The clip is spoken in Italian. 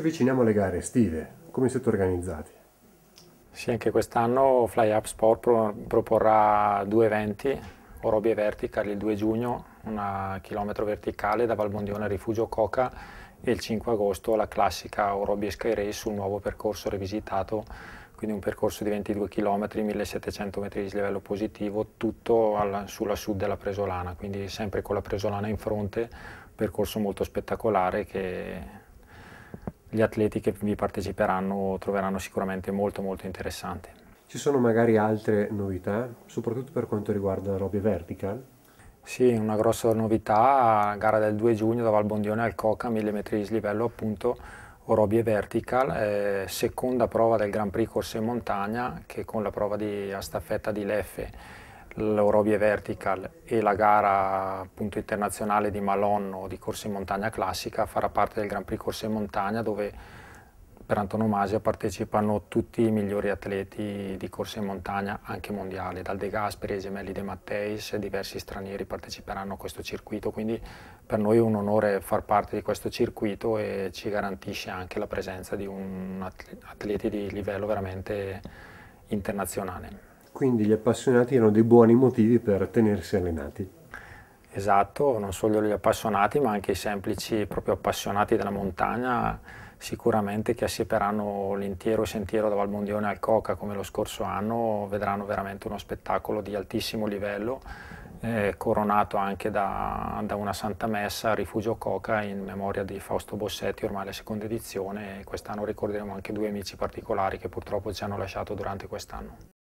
avviciniamo alle gare estive, come siete organizzati? Sì, anche quest'anno Fly Up Sport pro proporrà due eventi, Orobie Vertical il 2 giugno, un chilometro verticale da Valbondione a Rifugio Coca e il 5 agosto la classica Orobie Sky Race sul nuovo percorso rivisitato, quindi un percorso di 22 km, 1700 metri di livello positivo, tutto alla, sulla sud della Presolana, quindi sempre con la Presolana in fronte, percorso molto spettacolare che gli atleti che vi parteciperanno troveranno sicuramente molto molto interessante. Ci sono magari altre novità, soprattutto per quanto riguarda Robbie Vertical? Sì, una grossa novità, la gara del 2 giugno da Valbondione al Coca, 1000 metri di slivello appunto, Orobie Vertical, eh, seconda prova del Grand Prix Corse in Montagna che con la prova di a staffetta di Leffe l'Eurovie Vertical e la gara appunto, internazionale di Malonno di corsa in montagna classica farà parte del Grand Prix Corsa in Montagna dove per antonomasia partecipano tutti i migliori atleti di corsa in montagna anche mondiale, dal De Gasperi ai gemelli De Matteis, diversi stranieri parteciperanno a questo circuito, quindi per noi è un onore far parte di questo circuito e ci garantisce anche la presenza di un atleti di livello veramente internazionale quindi gli appassionati hanno dei buoni motivi per tenersi allenati. Esatto, non solo gli appassionati ma anche i semplici proprio appassionati della montagna sicuramente che assieperanno l'intero sentiero da Valmondione al Coca come lo scorso anno vedranno veramente uno spettacolo di altissimo livello eh, coronato anche da, da, una santa messa a rifugio Coca in memoria di Fausto Bossetti ormai la seconda edizione quest'anno ricorderemo anche due amici particolari che purtroppo ci hanno lasciato durante quest'anno.